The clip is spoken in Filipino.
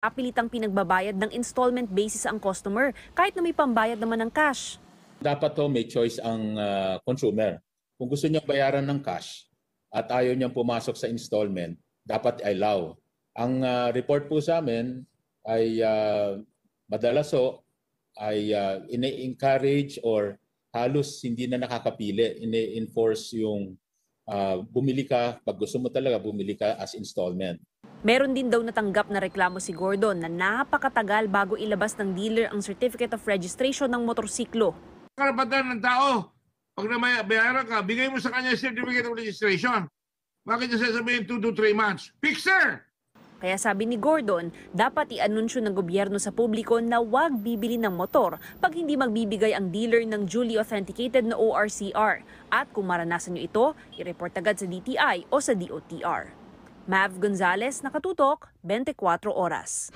Apilitang pinagbabayad ng installment basis ang customer kahit na may pambayad naman ng cash. Dapat to may choice ang uh, consumer. Kung gusto niyang bayaran ng cash at ayaw niyang pumasok sa installment, dapat allow. Ang uh, report po sa amin ay uh, madalas so ay uh, ine-encourage or halos hindi na nakakapili, ine-enforce yung uh, bumili ka, pag gusto mo talaga, bumili ka as installment. Meron din daw natanggap na reklamo si Gordon na napakatagal bago ilabas ng dealer ang certificate of registration ng motorsiklo. Karapatan ng tao, pag namayaran ka, bigay mo sa kanya yung certificate of registration. Bakit niya sasabihin 2 to 3 months? Fixer! Kaya sabi ni Gordon, dapat i-anunsyo ng gobyerno sa publiko na wag bibili ng motor pag hindi magbibigay ang dealer ng duly authenticated na ORCR. At kung maranasan nyo ito, i-report agad sa DTI o sa DOTR. Mav Gonzalez, Nakatutok, 24 Oras.